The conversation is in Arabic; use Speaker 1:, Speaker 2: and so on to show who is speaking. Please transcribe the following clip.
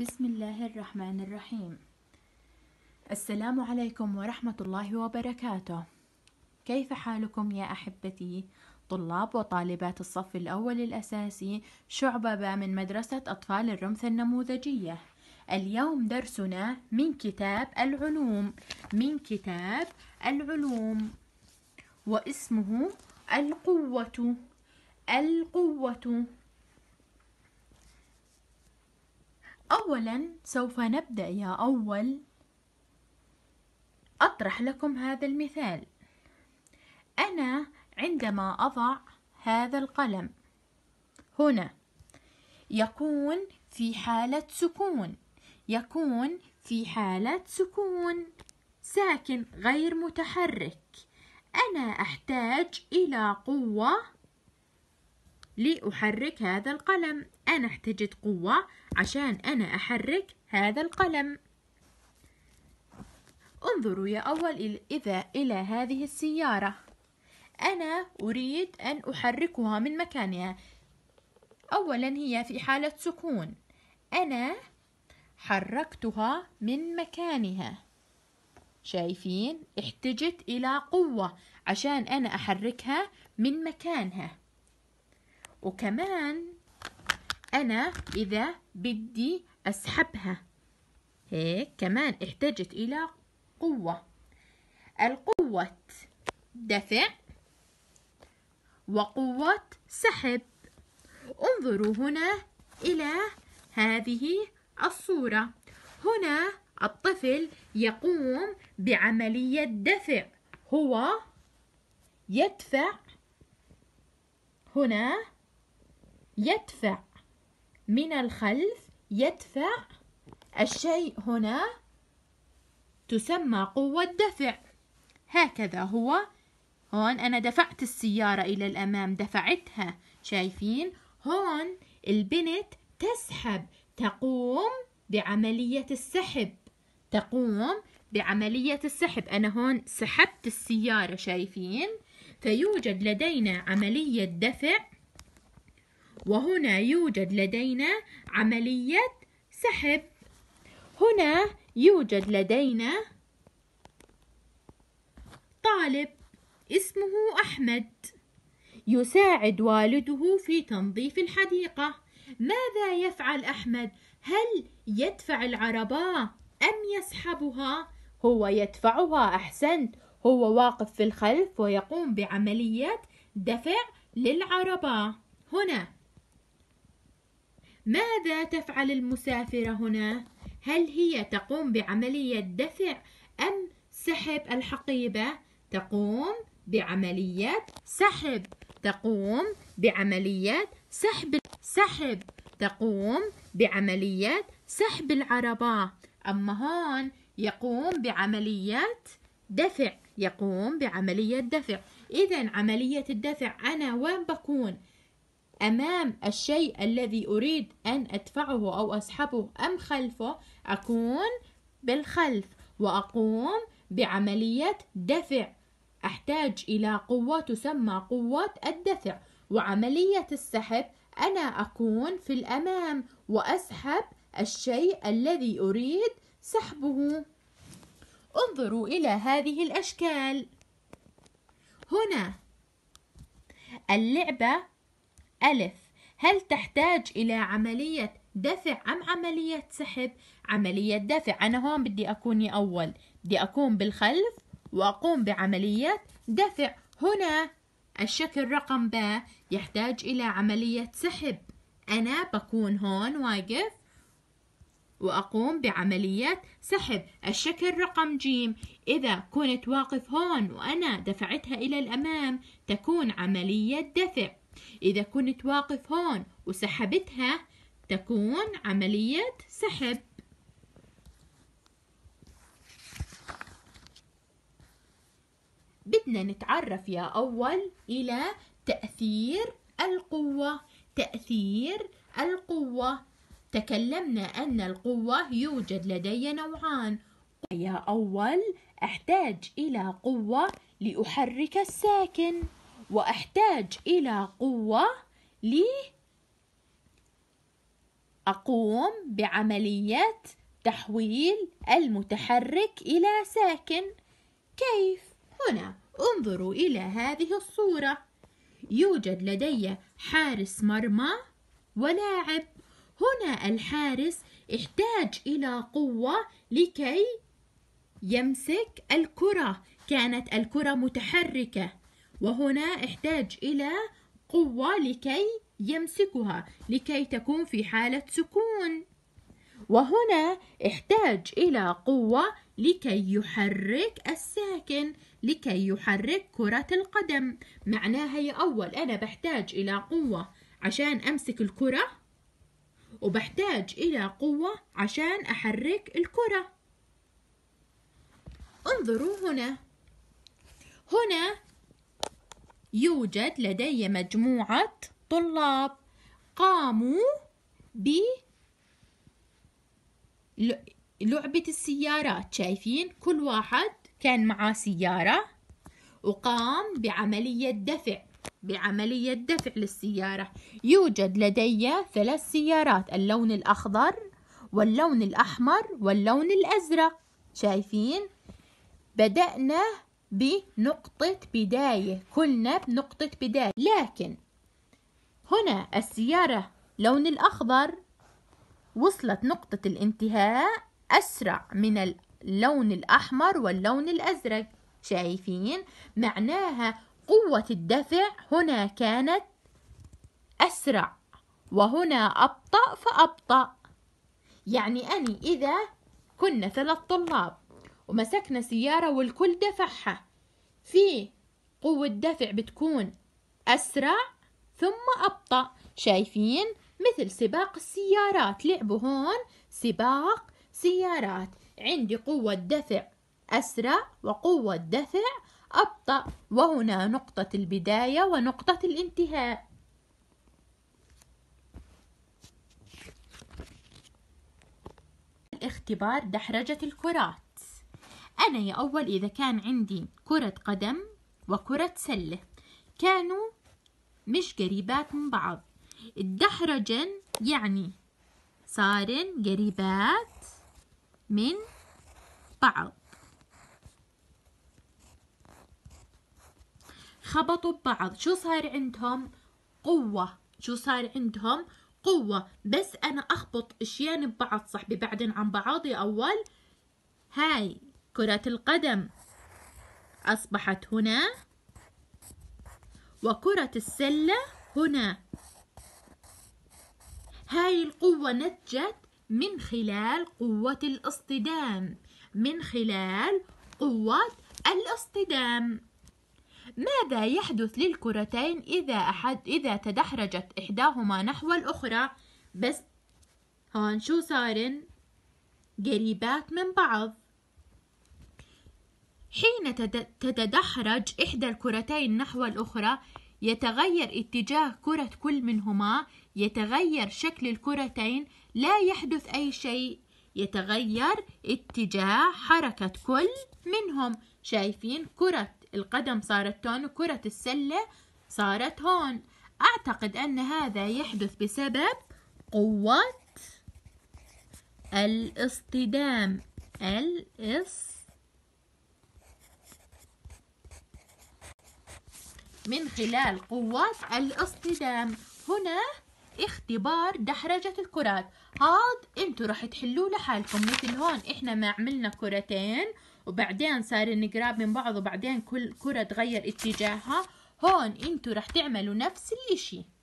Speaker 1: بسم الله الرحمن الرحيم السلام عليكم ورحمة الله وبركاته كيف حالكم يا أحبتي؟ طلاب وطالبات الصف الأول الأساسي شعبة من مدرسة أطفال الرمث النموذجية اليوم درسنا من كتاب العلوم من كتاب العلوم واسمه القوة القوة أولا سوف نبدأ يا أول أطرح لكم هذا المثال أنا عندما أضع هذا القلم هنا يكون في حالة سكون يكون في حالة سكون ساكن غير متحرك أنا أحتاج إلى قوة لأحرك هذا القلم أنا احتجت قوة عشان أنا أحرك هذا القلم انظروا يا أول إذا إلى هذه السيارة أنا أريد أن أحركها من مكانها أولا هي في حالة سكون أنا حركتها من مكانها شايفين احتجت إلى قوة عشان أنا أحركها من مكانها وكمان أنا إذا بدي أسحبها هيك كمان احتاجت إلى قوة القوة دفع وقوة سحب انظروا هنا إلى هذه الصورة هنا الطفل يقوم بعملية دفع هو يدفع هنا يدفع من الخلف يدفع الشيء هنا تسمى قوة دفع هكذا هو هون أنا دفعت السيارة إلى الأمام دفعتها شايفين هون البنت تسحب تقوم بعملية السحب تقوم بعملية السحب أنا هون سحبت السيارة شايفين فيوجد لدينا عملية دفع وهنا يوجد لدينا عملية سحب هنا يوجد لدينا طالب اسمه أحمد يساعد والده في تنظيف الحديقة ماذا يفعل أحمد؟ هل يدفع العرباء أم يسحبها؟ هو يدفعها أحسنت هو واقف في الخلف ويقوم بعملية دفع للعرباء هنا ماذا تفعل المسافرة هنا؟ هل هي تقوم بعملية دفع أم سحب الحقيبة؟ تقوم بعملية سحب تقوم بعملية سحب سحب تقوم بعملية سحب العربة أما هون يقوم بعملية دفع يقوم بعملية دفع إذا عملية الدفع أنا وين بكون؟ أمام الشيء الذي أريد أن أدفعه أو أسحبه أم خلفه أكون بالخلف وأقوم بعملية دفع أحتاج إلى قوة تسمى قوة الدفع وعملية السحب أنا أكون في الأمام وأسحب الشيء الذي أريد سحبه انظروا إلى هذه الأشكال هنا اللعبة ألف هل تحتاج إلى عملية دفع أم عملية سحب؟ عملية دفع أنا هون بدي أكون أول بدي أكون بالخلف وأقوم بعملية دفع هنا الشكل رقم ب يحتاج إلى عملية سحب أنا بكون هون واقف وأقوم بعملية سحب الشكل رقم جيم إذا كنت واقف هون وأنا دفعتها إلى الأمام تكون عملية دفع إذا كنت واقف هون وسحبتها تكون عملية سحب بدنا نتعرف يا أول إلى تأثير القوة تأثير القوة تكلمنا أن القوة يوجد لدي نوعان يا أول أحتاج إلى قوة لأحرك الساكن وأحتاج إلى قوة لي أقوم بعملية تحويل المتحرك إلى ساكن كيف؟ هنا انظروا إلى هذه الصورة يوجد لدي حارس مرمى ولاعب هنا الحارس احتاج إلى قوة لكي يمسك الكرة كانت الكرة متحركة وهنا احتاج إلى قوة لكي يمسكها لكي تكون في حالة سكون وهنا احتاج إلى قوة لكي يحرك الساكن لكي يحرك كرة القدم معناها يا أول أنا بحتاج إلى قوة عشان أمسك الكرة وبحتاج إلى قوة عشان أحرك الكرة انظروا هنا هنا يوجد لدي مجموعة طلاب قاموا ب لعبة السيارات شايفين كل واحد كان معاه سيارة وقام بعملية دفع بعملية دفع للسيارة يوجد لدي ثلاث سيارات اللون الأخضر واللون الأحمر واللون الأزرق شايفين بدأنا بنقطة بداية كلنا بنقطة بداية لكن هنا السيارة لون الأخضر وصلت نقطة الانتهاء أسرع من اللون الأحمر واللون الأزرق شايفين معناها قوة الدفع هنا كانت أسرع وهنا أبطأ فأبطأ يعني أني إذا كنا ثلاث طلاب ومسكنا سيارة والكل دفعها في قوة دفع بتكون أسرع ثم أبطأ شايفين مثل سباق السيارات لعبوا هون سباق سيارات عندي قوة دفع أسرع وقوة دفع أبطأ وهنا نقطة البداية ونقطة الانتهاء الاختبار دحرجة الكرات أنا يا أول إذا كان عندي كرة قدم وكرة سلة كانوا مش قريبات من بعض اتدحرجن يعني صارن قريبات من بعض خبطوا ببعض شو صار عندهم قوة شو صار عندهم قوة بس أنا أخبط أشيان ببعض صحبي بعدين عن بعض يا أول هاي كرة القدم أصبحت هنا وكرة السلة هنا هاي القوة نتجت من خلال قوة الاصطدام من خلال قوة الاصطدام ماذا يحدث للكرتين إذا أحد إذا تدحرجت إحداهما نحو الأخرى بس هون شو صارن قريبات من بعض حين تتدحرج إحدى الكرتين نحو الأخرى يتغير اتجاه كرة كل منهما يتغير شكل الكرتين لا يحدث أي شيء يتغير اتجاه حركة كل منهم شايفين كرة القدم صارت هون وكرة السلة صارت هون أعتقد أن هذا يحدث بسبب قوة الاصطدام الاصطدام من خلال قوات الاصطدام هنا اختبار دحرجة الكرات هاد انتوا رح تحلوه لحالكم مثل هون احنا ما عملنا كرتين وبعدين صار نقراب من بعض وبعدين كل كرة تغير اتجاهها هون انتوا رح تعملوا نفس الاشي